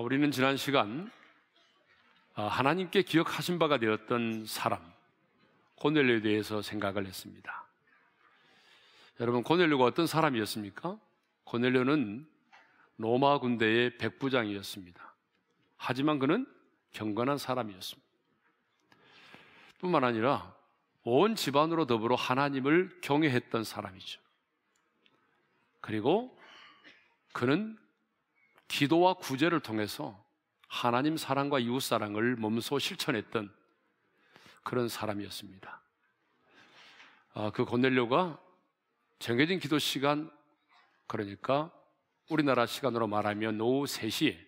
우리는 지난 시간 아, 하나님께 기억하신 바가 되었던 사람 고넬료에 대해서 생각을 했습니다. 여러분 고넬료가 어떤 사람이었습니까? 고넬료는 로마 군대의 백부장이었습니다. 하지만 그는 경건한 사람이었습니다. 뿐만 아니라 온 집안으로 더불어 하나님을 경외했던 사람이죠. 그리고 그는 기도와 구제를 통해서 하나님 사랑과 이웃 사랑을 몸소 실천했던 그런 사람이었습니다. 아, 그 건넬료가 정해진 기도 시간, 그러니까 우리나라 시간으로 말하면 오후 3시에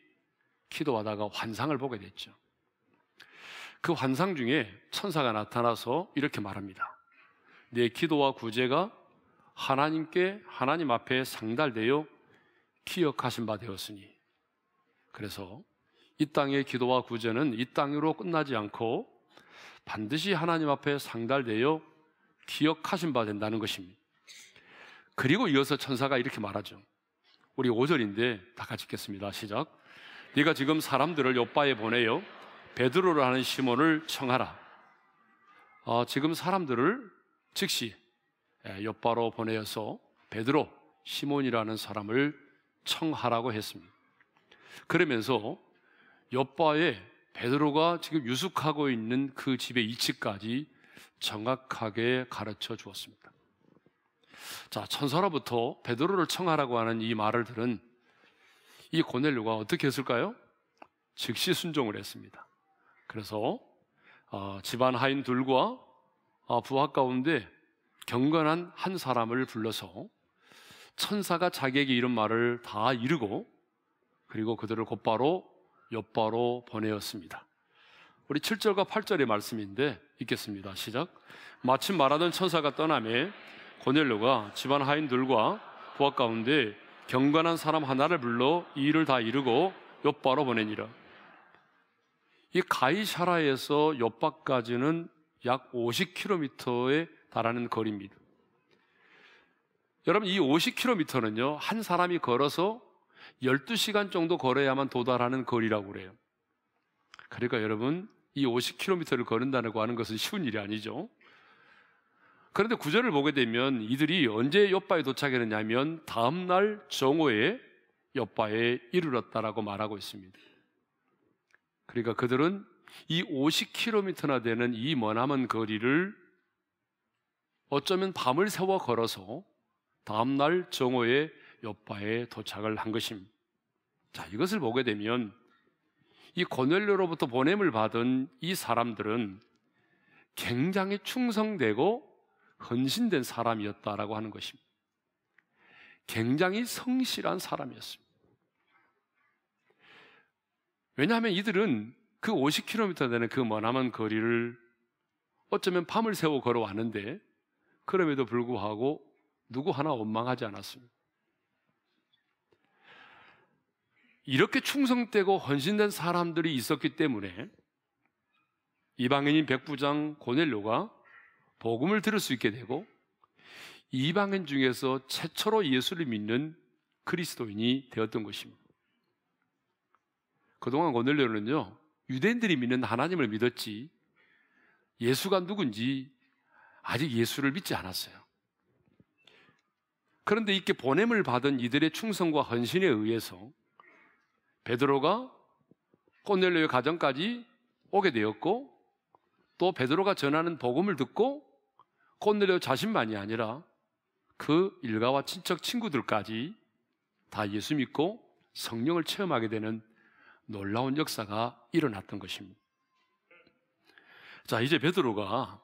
기도하다가 환상을 보게 됐죠. 그 환상 중에 천사가 나타나서 이렇게 말합니다. 내 기도와 구제가 하나님께 하나님 앞에 상달되어 기억하신 바 되었으니 그래서 이 땅의 기도와 구제는 이 땅으로 끝나지 않고 반드시 하나님 앞에 상달되어 기억하신 바 된다는 것입니다. 그리고 이어서 천사가 이렇게 말하죠. 우리 5절인데 다 같이 읽겠습니다. 시작. 네가 지금 사람들을 옆바에 보내요. 베드로를 하는 시몬을 청하라. 어, 지금 사람들을 즉시 옆바로 예, 보내어서 베드로, 시몬이라는 사람을 청하라고 했습니다. 그러면서 옆바에 베드로가 지금 유숙하고 있는 그 집의 위치까지 정확하게 가르쳐 주었습니다. 자, 천사로부터 베드로를 청하라고 하는 이 말을 들은 이 고넬료가 어떻게 했을까요? 즉시 순종을 했습니다. 그래서 어, 집안 하인 둘과 어, 부하 가운데 경건한 한 사람을 불러서 천사가 자기에게 이런 말을 다 이르고 그리고 그들을 곧바로 옆바로 보내었습니다. 우리 7절과 8절의 말씀인데 읽겠습니다. 시작. 마침 말하던 천사가 떠나매 고넬료가 집안 하인들과 부하 가운데 경건한 사람 하나를 불러 이 일을 다 이루고 옆바로 보내니라. 이 가이샤라에서 옆바까지는 약 50km에 달하는 거리입니다. 여러분 이 50km는요 한 사람이 걸어서 12시간 정도 걸어야만 도달하는 거리라고 그래요. 그러니까 여러분, 이 50km를 걸은다고 하는 것은 쉬운 일이 아니죠. 그런데 구절을 보게 되면 이들이 언제 옆바에 도착했느냐면 다음날 정오에 옆바에 이르렀다라고 말하고 있습니다. 그러니까 그들은 이 50km나 되는 이 머나먼 거리를 어쩌면 밤을 세워 걸어서 다음날 정오에 요파에 도착을 한 것입니다. 자, 이것을 보게 되면 이 고넬료로부터 보냄을 받은 이 사람들은 굉장히 충성되고 헌신된 사람이었다라고 하는 것입니다. 굉장히 성실한 사람이었습니다. 왜냐하면 이들은 그 50km 되는 그 머나먼 거리를 어쩌면 밤을 새워 걸어왔는데 그럼에도 불구하고 누구 하나 원망하지 않았습니다. 이렇게 충성되고 헌신된 사람들이 있었기 때문에 이방인인 백부장 고넬료가 복음을 들을 수 있게 되고 이방인 중에서 최초로 예수를 믿는 그리스도인이 되었던 것입니다. 그동안 고넬료는요 유대인들이 믿는 하나님을 믿었지 예수가 누군지 아직 예수를 믿지 않았어요. 그런데 이렇게 보냄을 받은 이들의 충성과 헌신에 의해서 베드로가 코넬료의 가정까지 오게 되었고 또 베드로가 전하는 복음을 듣고 코넬료 자신만이 아니라 그 일가와 친척 친구들까지 다 예수 믿고 성령을 체험하게 되는 놀라운 역사가 일어났던 것입니다. 자, 이제 베드로가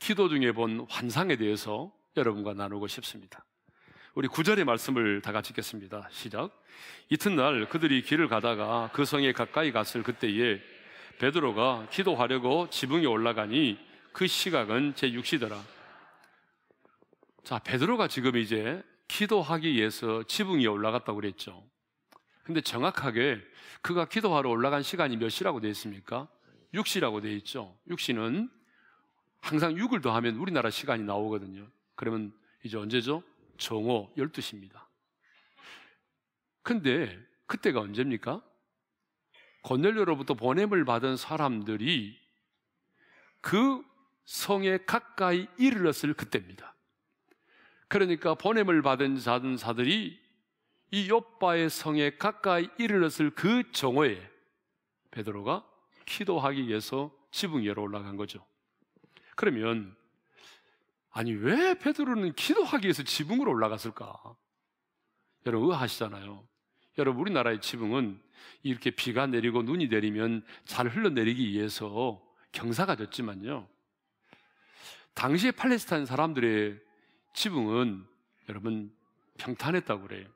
기도 중에 본 환상에 대해서 여러분과 나누고 싶습니다. 우리 구절의 말씀을 다 같이 읽겠습니다. 시작. 이튿날 그들이 길을 가다가 그 성에 가까이 갔을 그때에 베드로가 기도하려고 지붕에 올라가니 그 시각은 제 6시더라. 자, 베드로가 지금 이제 기도하기 위해서 지붕 에 올라갔다고 그랬죠. 근데 정확하게 그가 기도하러 올라간 시간이 몇 시라고 되어 있습니까? 6시라고 되어 있죠. 6시는 항상 6을 더하면 우리나라 시간이 나오거든요. 그러면 이제 언제죠? 정오 12시입니다. 근데 그때가 언제입니까? 고넬료로부터 보냄을 받은 사람들이 그 성에 가까이 이르렀을 그때입니다. 그러니까 보냄을 받은 사든사들이 이 요빠의 성에 가까이 이르렀을 그 정오에 베드로가 기도하기 위해서 지붕 위로 올라간 거죠. 그러면 아니 왜 베드로는 기도하기 위해서 지붕으로 올라갔을까? 여러분 의아하시잖아요. 여러분 우리나라의 지붕은 이렇게 비가 내리고 눈이 내리면 잘 흘러내리기 위해서 경사가 됐지만요 당시에 팔레스타인 사람들의 지붕은 여러분 평탄했다고 그래요.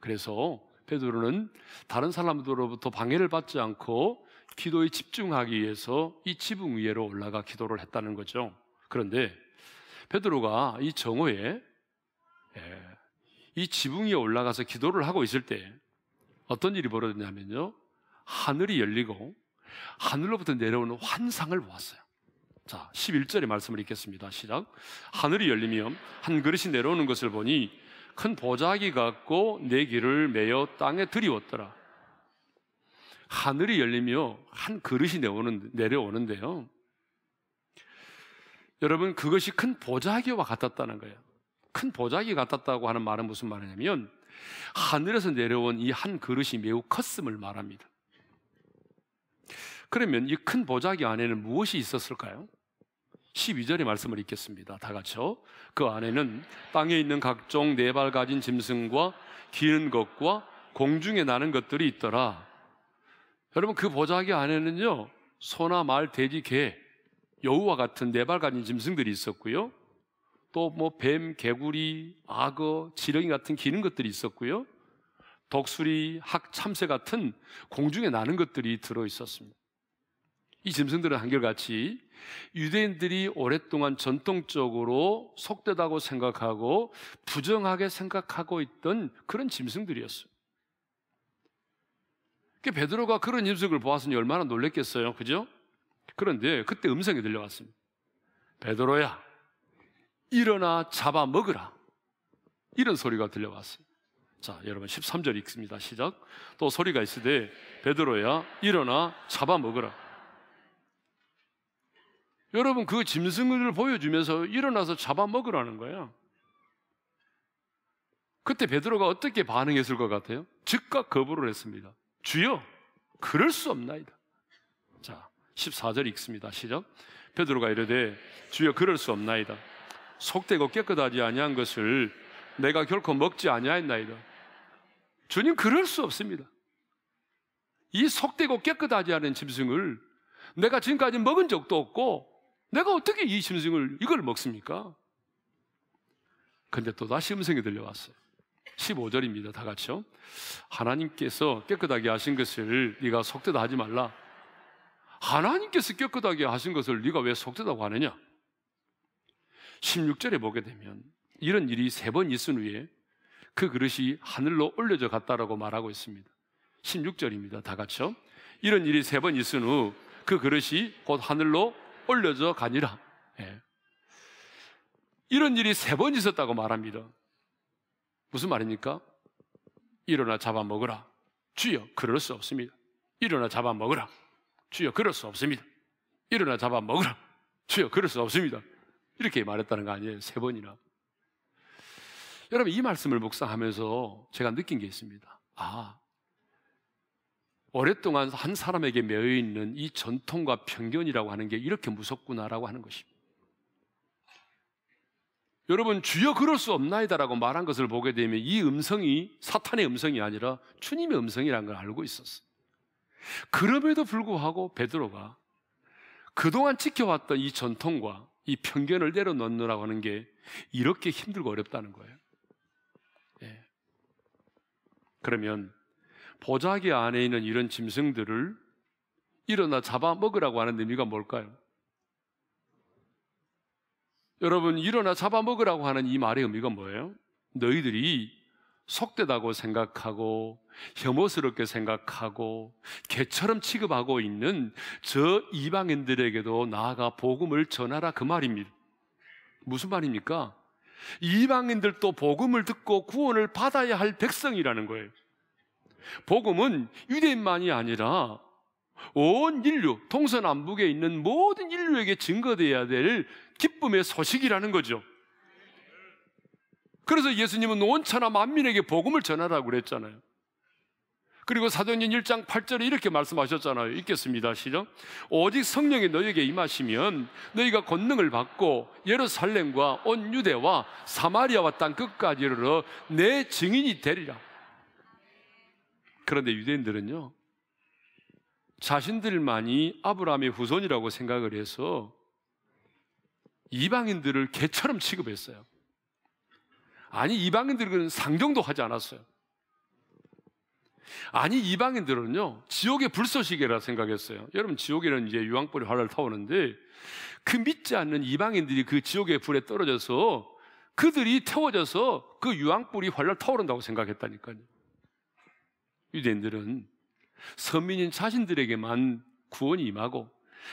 그래서 베드로는 다른 사람들로부터 방해를 받지 않고 기도에 집중하기 위해서 이 지붕 위로 에 올라가 기도를 했다는 거죠. 그런데 베드로가 이 정오에 예, 이 지붕 위에 올라가서 기도를 하고 있을 때 어떤 일이 벌어졌냐면요. 하늘이 열리고 하늘로부터 내려오는 환상을 보았어요. 자, 11절의 말씀을 읽겠습니다. 시작. 하늘이 열리며 한 그릇이 내려오는 것을 보니 큰 보자기 같고 내 길을 메어 땅에 들이웠더라. 하늘이 열리며 한 그릇이 내오는, 내려오는데요. 여러분 그것이 큰 보자기와 같았다는 거예요. 큰 보자기 같았다고 하는 말은 무슨 말이냐면 하늘에서 내려온 이 한 그릇이 매우 컸음을 말합니다. 그러면 이 큰 보자기 안에는 무엇이 있었을까요? 12절의 말씀을 읽겠습니다. 다 같이요. 그 안에는 땅에 있는 각종 네 발 가진 짐승과 기는 것과 공중에 나는 것들이 있더라. 여러분 그 보자기 안에는요. 소나 말, 돼지, 개 여우와 같은 네발 가진 짐승들이 있었고요. 또 뭐 뱀, 개구리, 악어, 지렁이 같은 기는 것들이 있었고요. 독수리, 학, 참새 같은 공중에 나는 것들이 들어 있었습니다. 이 짐승들은 한결같이 유대인들이 오랫동안 전통적으로 속되다고 생각하고 부정하게 생각하고 있던 그런 짐승들이었어요. 베드로가 그런 짐승을 보았으니 얼마나 놀랬겠어요. 그죠? 그런데 그때 음성이 들려왔습니다. 베드로야, 일어나 잡아 먹으라. 이런 소리가 들려왔습니다 자, 여러분 13절 읽습니다. 시작. 또 소리가 있으되 베드로야, 일어나 잡아 먹으라. 여러분 그 짐승을 보여주면서 일어나서 잡아 먹으라는 거야. 그때 베드로가 어떻게 반응했을 것 같아요? 즉각 거부를 했습니다. 주여, 그럴 수 없나이다. 자, 14절 읽습니다. 시작. 베드로가 이르되 주여 그럴 수 없나이다. 속되고 깨끗하지 아니한 것을 내가 결코 먹지 아니하였나이다. 주님 그럴 수 없습니다. 이 속되고 깨끗하지 않은 짐승을 내가 지금까지 먹은 적도 없고 내가 어떻게 이 짐승을 이걸 먹습니까? 근데 또 다시 음성이 들려왔어요. 15절입니다. 다 같이요. 하나님께서 깨끗하게 하신 것을 네가 속되다 하지 말라. 하나님께서 깨끗하게 하신 것을 네가 왜 속되다고 하느냐? 16절에 보게 되면 이런 일이 세 번 있은 후에 그 그릇이 하늘로 올려져 갔다라고 말하고 있습니다. 16절입니다. 다 같이요. 이런 일이 세 번 있은 후 그 그릇이 곧 하늘로 올려져 가니라. 예. 이런 일이 세 번 있었다고 말합니다. 무슨 말입니까? 일어나 잡아먹으라. 주여, 그럴 수 없습니다. 일어나 잡아먹으라. 주여 그럴 수 없습니다. 일어나 잡아 먹으라. 주여 그럴 수 없습니다. 이렇게 말했다는 거 아니에요. 세 번이나. 여러분 이 말씀을 묵상하면서 제가 느낀 게 있습니다. 아, 오랫동안 한 사람에게 매여 있는 이 전통과 편견이라고 하는 게 이렇게 무섭구나라고 하는 것입니다. 여러분 주여 그럴 수 없나이다라고 말한 것을 보게 되면 이 음성이 사탄의 음성이 아니라 주님의 음성이라는 걸 알고 있었어요. 그럼에도 불구하고 베드로가 그동안 지켜왔던 이 전통과 이 편견을 내려놓느라고 하는 게 이렇게 힘들고 어렵다는 거예요. 예. 그러면 보자기 안에 있는 이런 짐승들을 일어나 잡아먹으라고 하는 의미가 뭘까요? 여러분, 일어나 잡아먹으라고 하는 이 말의 의미가 뭐예요? 너희들이 속되다고 생각하고 혐오스럽게 생각하고 개처럼 취급하고 있는 저 이방인들에게도 나아가 복음을 전하라 그 말입니다. 무슨 말입니까? 이방인들도 복음을 듣고 구원을 받아야 할 백성이라는 거예요. 복음은 유대인만이 아니라 온 인류, 동서남북에 있는 모든 인류에게 증거되어야 될 기쁨의 소식이라는 거죠. 그래서 예수님은 온천하 만민에게 복음을 전하라고 그랬잖아요. 그리고 사도행전 1장 8절에 이렇게 말씀하셨잖아요. 읽겠습니다. 시작. 오직 성령이 너희에게 임하시면 너희가 권능을 받고 예루살렘과 온 유대와 사마리아와 땅 끝까지 이르러 내 증인이 되리라. 그런데 유대인들은요. 자신들만이 아브라함의 후손이라고 생각을 해서 이방인들을 개처럼 취급했어요. 아니 이방인들은 상경도 하지 않았어요. 아니 이방인들은요 지옥의 불쏘시개라 생각했어요. 여러분 지옥에는 이제 유황불이 활활 타오는데 그 믿지 않는 이방인들이 그 지옥의 불에 떨어져서 그들이 태워져서 그 유황불이 활활 타오른다고 생각했다니까요. 유대인들은 선민인 자신들에게만 구원이 임하고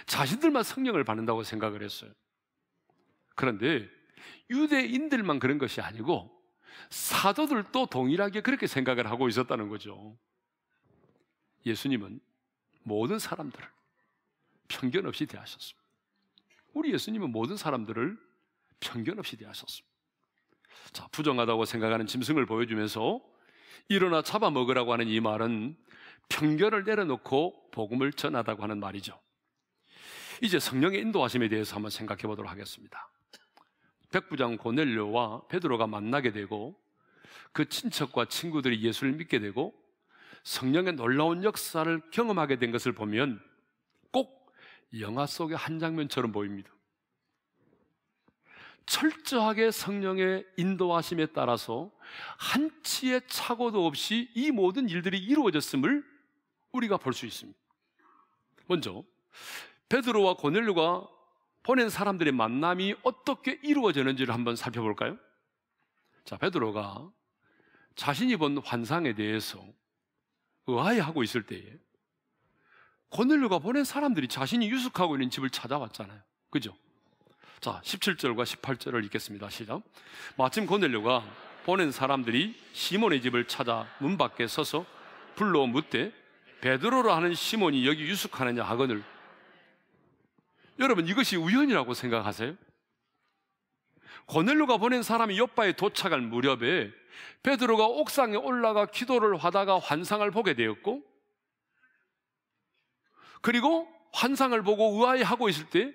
자신들만 성령을 받는다고 생각을 했어요. 그런데 유대인들만 그런 것이 아니고 사도들도 동일하게 그렇게 생각을 하고 있었다는 거죠. 예수님은 모든 사람들을 편견 없이 대하셨습니다. 우리 예수님은 모든 사람들을 편견 없이 대하셨습니다. 자, 부정하다고 생각하는 짐승을 보여주면서 일어나 잡아먹으라고 하는 이 말은 편견을 내려놓고 복음을 전하다고 하는 말이죠. 이제 성령의 인도하심에 대해서 한번 생각해 보도록 하겠습니다. 백부장 고넬료와 베드로가 만나게 되고 그 친척과 친구들이 예수를 믿게 되고 성령의 놀라운 역사를 경험하게 된 것을 보면 꼭 영화 속의 한 장면처럼 보입니다. 철저하게 성령의 인도하심에 따라서 한치의 착오도 없이 이 모든 일들이 이루어졌음을 우리가 볼 수 있습니다. 먼저 베드로와 고넬료가 보낸 사람들의 만남이 어떻게 이루어지는지를 한번 살펴볼까요? 자, 베드로가 자신이 본 환상에 대해서 의아해하고 있을 때에 고넬료가 보낸 사람들이 자신이 유숙하고 있는 집을 찾아왔잖아요. 그죠? 자, 17절과 18절을 읽겠습니다. 시작. 마침 고넬료가 보낸 사람들이 시몬의 집을 찾아 문 밖에 서서 불러 묻되 베드로라 하는 시몬이 여기 유숙하느냐 하거늘 여러분 이것이 우연이라고 생각하세요? 고넬로가 보낸 사람이 옆바에 도착할 무렵에 베드로가 옥상에 올라가 기도를 하다가 환상을 보게 되었고 그리고 환상을 보고 의아해하고 있을 때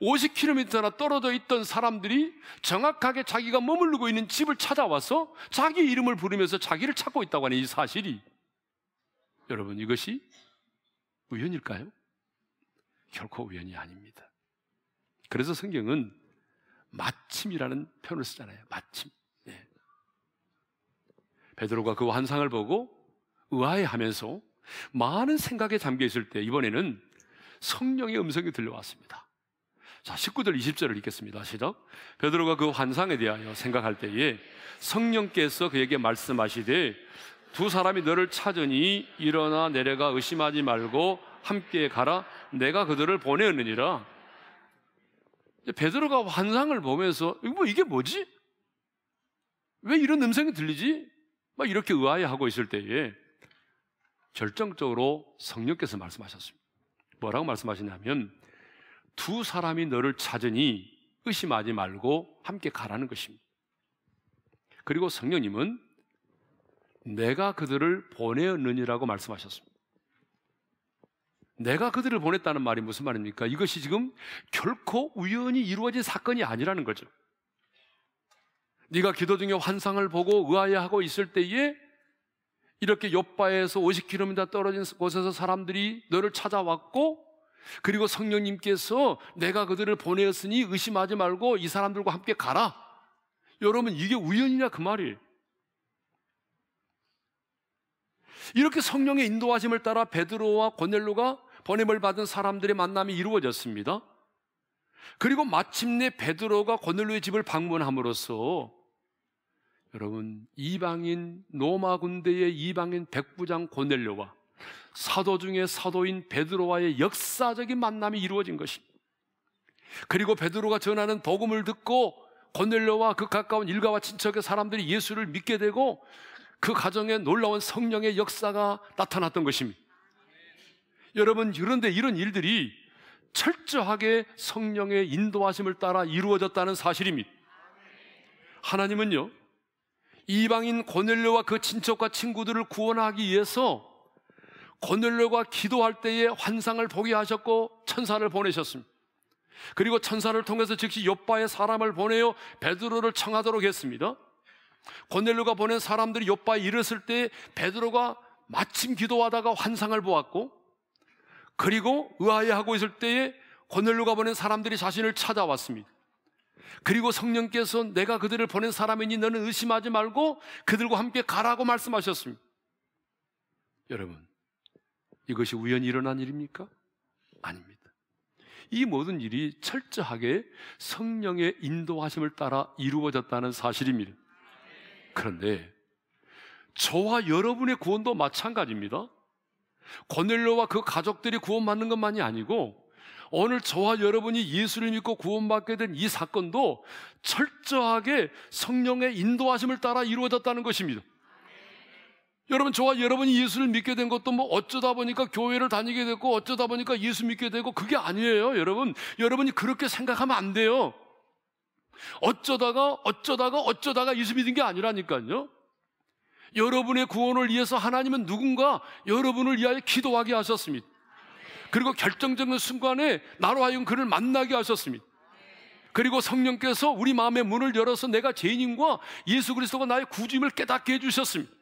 50km나 떨어져 있던 사람들이 정확하게 자기가 머무르고 있는 집을 찾아와서 자기 이름을 부르면서 자기를 찾고 있다고 하는 이 사실이 여러분 이것이 우연일까요? 결코 우연이 아닙니다. 그래서 성경은 마침이라는 표현을 쓰잖아요. 마침. 네. 베드로가 그 환상을 보고 의아해하면서 많은 생각에 잠겨 있을 때 이번에는 성령의 음성이 들려왔습니다. 자, 19절 20절을 읽겠습니다. 시작. 베드로가 그 환상에 대하여 생각할 때에 성령께서 그에게 말씀하시되 두 사람이 너를 찾으니 일어나 내려가 의심하지 말고 함께 가라 내가 그들을 보내느니라. 었 베드로가 환상을 보면서 뭐 이게 뭐지? 왜 이런 음성이 들리지? 막 이렇게 의아해하고 있을 때에 결정적으로 성령께서 말씀하셨습니다. 뭐라고 말씀하시냐면 두 사람이 너를 찾으니 의심하지 말고 함께 가라는 것입니다. 그리고 성령님은 내가 그들을 보내느니라고 었 말씀하셨습니다. 내가 그들을 보냈다는 말이 무슨 말입니까? 이것이 지금 결코 우연히 이루어진 사건이 아니라는 거죠. 네가 기도 중에 환상을 보고 의아해하고 있을 때에 이렇게 옆바에서 50km 떨어진 곳에서 사람들이 너를 찾아왔고 그리고 성령님께서 내가 그들을 보내었으니 의심하지 말고 이 사람들과 함께 가라. 여러분 이게 우연이냐 그 말이에요. 이렇게 성령의 인도하심을 따라 베드로와 고넬로가 번임을 받은 사람들의 만남이 이루어졌습니다. 그리고 마침내 베드로가 고넬로의 집을 방문함으로써 여러분 이방인 로마 군대의 이방인 백부장 고넬료와 사도 중의 사도인 베드로와의 역사적인 만남이 이루어진 것이 그리고 베드로가 전하는 복음을 듣고 고넬료와 그 가까운 일가와 친척의 사람들이 예수를 믿게 되고 그 가정에 놀라운 성령의 역사가 나타났던 것입니다. 여러분, 그런데 이런 일들이 철저하게 성령의 인도하심을 따라 이루어졌다는 사실입니다. 하나님은요, 이방인 고넬료와 그 친척과 친구들을 구원하기 위해서 고넬료가 기도할 때에 환상을 보게 하셨고 천사를 보내셨습니다. 그리고 천사를 통해서 즉시 옆바에 사람을 보내어 베드로를 청하도록 했습니다. 고넬료가 보낸 사람들이 옆바에 이르렀을 때 베드로가 마침 기도하다가 환상을 보았고 그리고 의아해하고 있을 때에 고넬료가 보낸 사람들이 자신을 찾아왔습니다. 그리고 성령께서 내가 그들을 보낸 사람이니 너는 의심하지 말고 그들과 함께 가라고 말씀하셨습니다. 여러분, 이것이 우연히 일어난 일입니까? 아닙니다. 이 모든 일이 철저하게 성령의 인도하심을 따라 이루어졌다는 사실입니다. 그런데 저와 여러분의 구원도 마찬가지입니다. 고넬료와 그 가족들이 구원받는 것만이 아니고 오늘 저와 여러분이 예수를 믿고 구원받게 된 이 사건도 철저하게 성령의 인도하심을 따라 이루어졌다는 것입니다. 여러분, 저와 여러분이 예수를 믿게 된 것도 뭐 어쩌다 보니까 교회를 다니게 됐고 어쩌다 보니까 예수 믿게 되고 그게 아니에요, 여러분. 여러분이 그렇게 생각하면 안 돼요. 어쩌다가 어쩌다가 어쩌다가 예수 믿은 게 아니라니까요. 여러분의 구원을 위해서 하나님은 누군가 여러분을 위하여 기도하게 하셨습니다. 그리고 결정적인 순간에 나로 하여금 그를 만나게 하셨습니다. 그리고 성령께서 우리 마음의 문을 열어서 내가 죄인과 예수 그리스도가 나의 구주임을 깨닫게 해주셨습니다.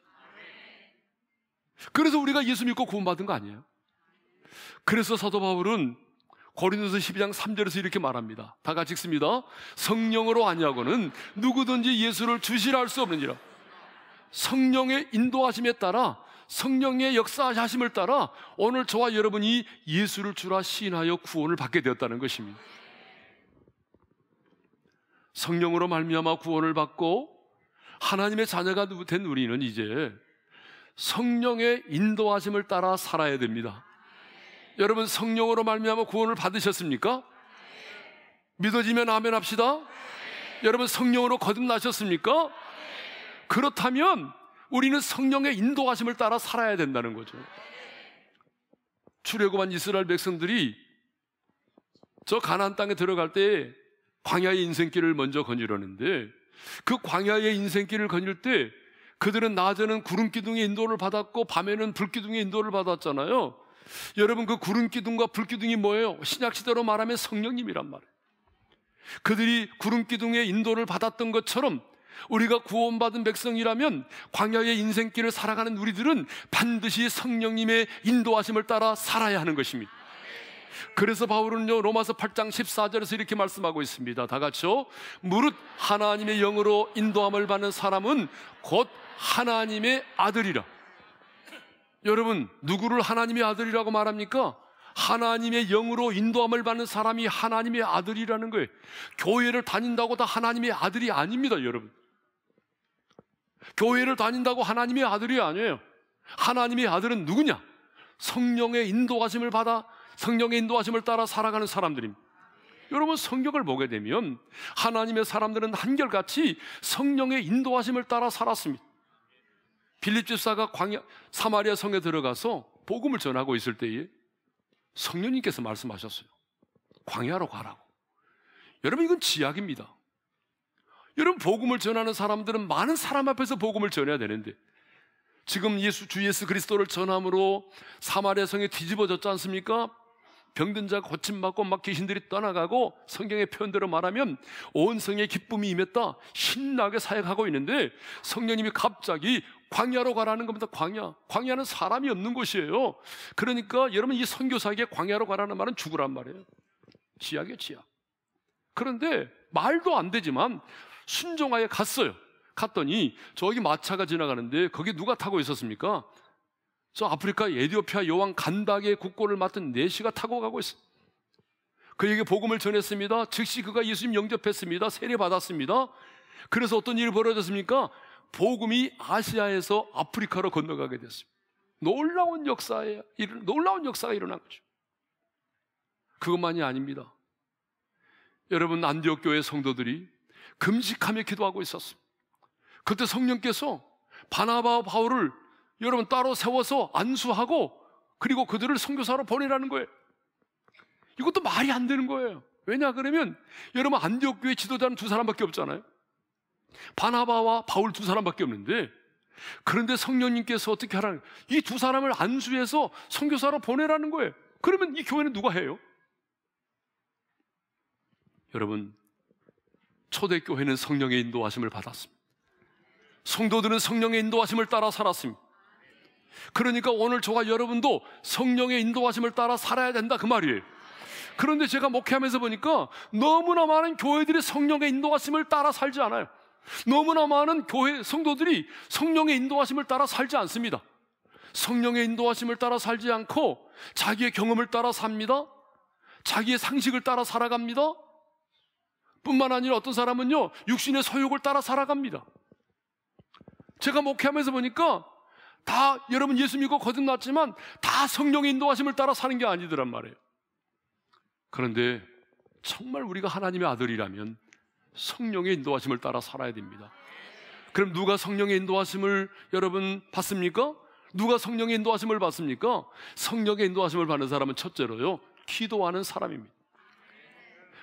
그래서 우리가 예수 믿고 구원받은 거 아니에요? 그래서 사도 바울은 고린도서 12장 3절에서 이렇게 말합니다. 다 같이 읽습니다. 성령으로 아니하고는 누구든지 예수를 주시라 수 없느니라. 성령의 인도하심에 따라 성령의 역사하심을 따라 오늘 저와 여러분이 예수를 주라 신하여 구원을 받게 되었다는 것입니다. 성령으로 말미암아 구원을 받고 하나님의 자녀가 된 우리는 이제 성령의 인도하심을 따라 살아야 됩니다. 여러분 성령으로 말미암아 구원을 받으셨습니까? 믿어지면 아멘 합시다. 여러분 성령으로 거듭나셨습니까? 그렇다면 우리는 성령의 인도하심을 따라 살아야 된다는 거죠. 출애굽한 이스라엘 백성들이 저 가나안 땅에 들어갈 때 광야의 인생길을 먼저 건지려는데그 광야의 인생길을 건질 때 그들은 낮에는 구름 기둥의 인도를 받았고 밤에는 불 기둥의 인도를 받았잖아요. 여러분 그 구름 기둥과 불 기둥이 뭐예요? 신약 시대로 말하면 성령님이란 말이에요. 그들이 구름 기둥의 인도를 받았던 것처럼 우리가 구원받은 백성이라면 광야의 인생길을 살아가는 우리들은 반드시 성령님의 인도하심을 따라 살아야 하는 것입니다. 그래서 바울은요 로마서 8장 14절에서 이렇게 말씀하고 있습니다. 다 같이요. 무릇 하나님의 영으로 인도함을 받는 사람은 곧 하나님의 아들이라. 여러분, 누구를 하나님의 아들이라고 말합니까? 하나님의 영으로 인도함을 받는 사람이 하나님의 아들이라는 거예요. 교회를 다닌다고 다 하나님의 아들이 아닙니다, 여러분. 교회를 다닌다고 하나님의 아들이 아니에요. 하나님의 아들은 누구냐? 성령의 인도하심을 받아 성령의 인도하심을 따라 살아가는 사람들입니다. 여러분 성경을 보게 되면 하나님의 사람들은 한결같이 성령의 인도하심을 따라 살았습니다. 빌립 집사가 광야 사마리아 성에 들어가서 복음을 전하고 있을 때에 성령님께서 말씀하셨어요. 광야로 가라고. 여러분 이건 지약입니다. 여러분 복음을 전하는 사람들은 많은 사람 앞에서 복음을 전해야 되는데 지금 예수 주 예수 그리스도를 전함으로 사마리아 성에 뒤집어졌지 않습니까? 병든 자 고침 받고 막 귀신들이 떠나가고 성경의 표현대로 말하면 온 성에 기쁨이 임했다 신나게 사역하고 있는데 성령님이 갑자기 광야로 가라는 겁니다. 광야. 광야는 사람이 없는 곳이에요. 그러니까 여러분 이 선교사에게 광야로 가라는 말은 죽으란 말이에요. 지하게 지하. 그런데 말도 안 되지만 순종하에 갔어요. 갔더니 저기 마차가 지나가는데 거기 누가 타고 있었습니까? 저 아프리카 에디오피아 여왕 간닥의 국고를 맡은 내시가 타고 가고 있어 그에게 복음을 전했습니다. 즉시 그가 예수님 영접했습니다. 세례 받았습니다. 그래서 어떤 일이 벌어졌습니까? 복음이 아시아에서 아프리카로 건너가게 됐습니다. 놀라운 역사에 놀라운 역사가 일어난 거죠. 그것만이 아닙니다. 여러분 안디옥 교회 성도들이 금식하며 기도하고 있었습니다. 그때 성령께서 바나바와 바울을 여러분 따로 세워서 안수하고 그리고 그들을 성교사로 보내라는 거예요. 이것도 말이 안 되는 거예요. 왜냐 그러면 여러분 안디옥 교회 지도자는 두 사람밖에 없잖아요. 바나바와 바울 두 사람밖에 없는데 그런데 성령님께서 어떻게 하라는 이 두 사람을 안수해서 선교사로 보내라는 거예요. 그러면 이 교회는 누가 해요? 여러분 초대교회는 성령의 인도하심을 받았습니다. 성도들은 성령의 인도하심을 따라 살았습니다. 그러니까 오늘 저와 여러분도 성령의 인도하심을 따라 살아야 된다 그 말이에요. 그런데 제가 목회하면서 보니까 너무나 많은 교회들이 성령의 인도하심을 따라 살지 않아요. 너무나 많은 교회 성도들이 성령의 인도하심을 따라 살지 않습니다. 성령의 인도하심을 따라 살지 않고 자기의 경험을 따라 삽니다. 자기의 상식을 따라 살아갑니다. 뿐만 아니라 어떤 사람은요, 육신의 소욕을 따라 살아갑니다. 제가 목회하면서 보니까 다 여러분 예수 믿고 거듭났지만 다 성령의 인도하심을 따라 사는 게 아니더란 말이에요. 그런데 정말 우리가 하나님의 아들이라면 성령의 인도하심을 따라 살아야 됩니다. 그럼 누가 성령의 인도하심을 여러분 받습니까? 누가 성령의 인도하심을 받습니까? 성령의 인도하심을 받는 사람은 첫째로요, 기도하는 사람입니다.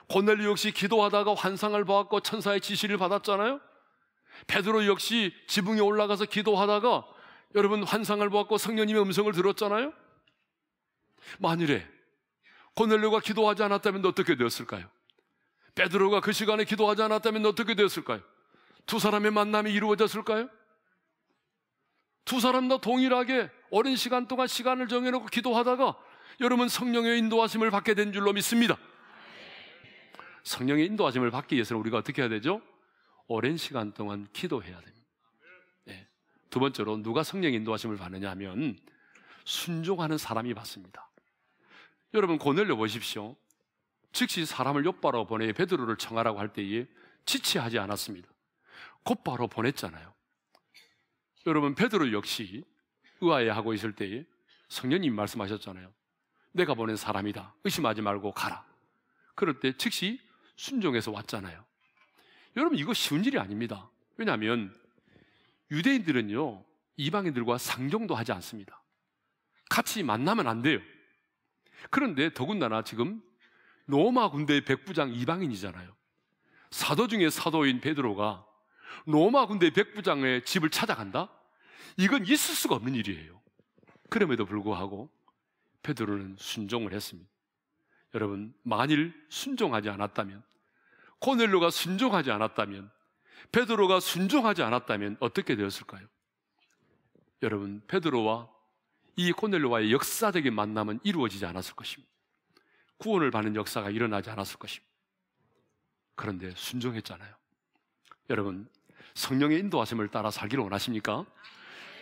고넬리 역시 기도하다가 환상을 보았고 천사의 지시를 받았잖아요. 베드로 역시 지붕에 올라가서 기도하다가 여러분 환상을 보았고 성령님의 음성을 들었잖아요. 만일에 고넬리가 기도하지 않았다면 어떻게 되었을까요? 베드로가 그 시간에 기도하지 않았다면 어떻게 됐을까요? 두 사람의 만남이 이루어졌을까요? 두 사람 다 동일하게 어린 시간 동안 시간을 정해놓고 기도하다가 여러분 성령의 인도하심을 받게 된 줄로 믿습니다. 성령의 인도하심을 받기 위해서는 우리가 어떻게 해야 되죠? 오랜 시간 동안 기도해야 됩니다. 네. 두 번째로 누가 성령 의 인도하심을 받느냐 하면 순종하는 사람이 받습니다. 여러분 고넬료 보십시오. 즉시 사람을 옆바로 보내 베드로를 청하라고 할 때에 지치하지 않았습니다. 곧바로 보냈잖아요. 여러분 베드로 역시 의아해하고 있을 때에 성령님 말씀하셨잖아요. 내가 보낸 사람이다. 의심하지 말고 가라. 그럴 때 즉시 순종해서 왔잖아요. 여러분 이거 쉬운 일이 아닙니다. 왜냐하면 유대인들은요 이방인들과 상종도 하지 않습니다. 같이 만나면 안 돼요. 그런데 더군다나 지금 로마 군대의 백부장 이방인이잖아요. 사도 중에 사도인 베드로가 로마 군대 의 백부장의 집을 찾아간다? 이건 있을 수가 없는 일이에요. 그럼에도 불구하고 베드로는 순종을 했습니다. 여러분, 만일 순종하지 않았다면, 코넬로가 순종하지 않았다면, 베드로가 순종하지 않았다면 어떻게 되었을까요? 여러분, 베드로와 이 코넬로와의 역사적인 만남은 이루어지지 않았을 것입니다. 구원을 받는 역사가 일어나지 않았을 것입니다. 그런데 순종했잖아요. 여러분, 성령의 인도하심을 따라 살기를 원하십니까?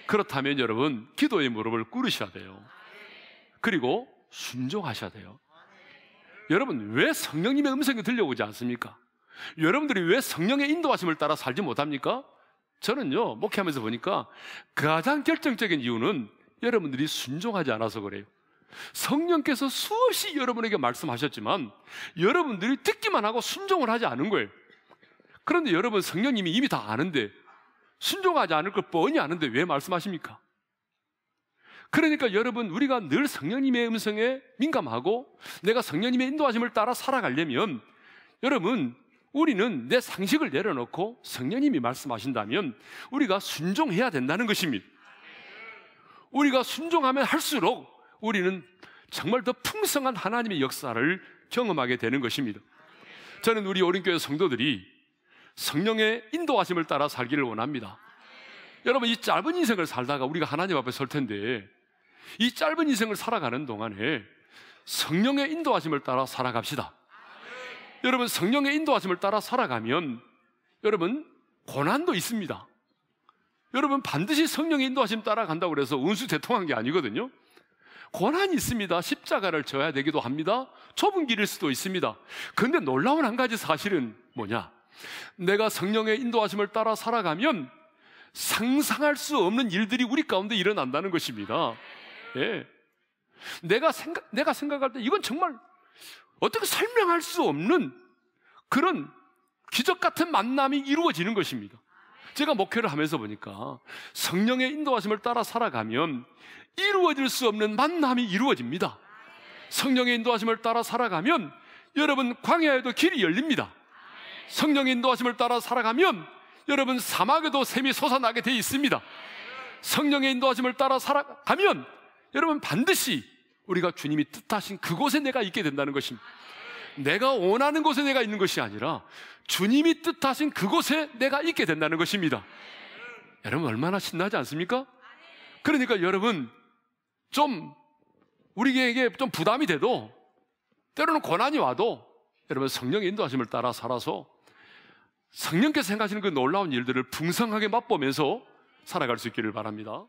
그렇다면 여러분, 기도의 무릎을 꿇으셔야 돼요. 그리고 순종하셔야 돼요. 여러분, 왜 성령님의 음성이 들려오지 않습니까? 여러분들이 왜 성령의 인도하심을 따라 살지 못합니까? 저는요, 목회하면서 보니까 가장 결정적인 이유는 여러분들이 순종하지 않아서 그래요. 성령께서 수없이 여러분에게 말씀하셨지만 여러분들이 듣기만 하고 순종을 하지 않은 거예요. 그런데 여러분 성령님이 이미 다 아는데 순종하지 않을 걸 뻔히 아는데 왜 말씀하십니까? 그러니까 여러분 우리가 늘 성령님의 음성에 민감하고 내가 성령님의 인도하심을 따라 살아가려면 여러분 우리는 내 상식을 내려놓고 성령님이 말씀하신다면 우리가 순종해야 된다는 것입니다. 우리가 순종하면 할수록 우리는 정말 더 풍성한 하나님의 역사를 경험하게 되는 것입니다. 저는 우리 오린교회 성도들이 성령의 인도하심을 따라 살기를 원합니다. 여러분, 이 짧은 인생을 살다가 우리가 하나님 앞에 설 텐데, 이 짧은 인생을 살아가는 동안에 성령의 인도하심을 따라 살아갑시다. 여러분, 성령의 인도하심을 따라 살아가면, 여러분, 고난도 있습니다. 여러분, 반드시 성령의 인도하심 따라간다고 해서 운수 대통한 게 아니거든요. 권한이 있습니다. 십자가를 져야 되기도 합니다. 좁은 길일 수도 있습니다. 근데 놀라운 한 가지 사실은 뭐냐? 내가 성령의 인도하심을 따라 살아가면 상상할 수 없는 일들이 우리 가운데 일어난다는 것입니다. 예. 내가 생각, 내가 생각할 때 이건 정말 어떻게 설명할 수 없는 그런 기적 같은 만남이 이루어지는 것입니다. 제가 목회를 하면서 보니까 성령의 인도하심을 따라 살아가면 이루어질 수 없는 만남이 이루어집니다. 성령의 인도하심을 따라 살아가면 여러분 광야에도 길이 열립니다. 성령의 인도하심을 따라 살아가면 여러분 사막에도 샘이 솟아나게 되어 있습니다. 성령의 인도하심을 따라 살아가면 여러분 반드시 우리가 주님이 뜻하신 그곳에 내가 있게 된다는 것입니다. 내가 원하는 곳에 내가 있는 것이 아니라 주님이 뜻하신 그곳에 내가 있게 된다는 것입니다. 여러분 얼마나 신나지 않습니까? 그러니까 여러분 좀 우리에게 좀 부담이 돼도 때로는 고난이 와도 여러분 성령 인도하심을 따라 살아서 성령께서 각하시는그 놀라운 일들을 풍성하게 맛보면서 살아갈 수 있기를 바랍니다.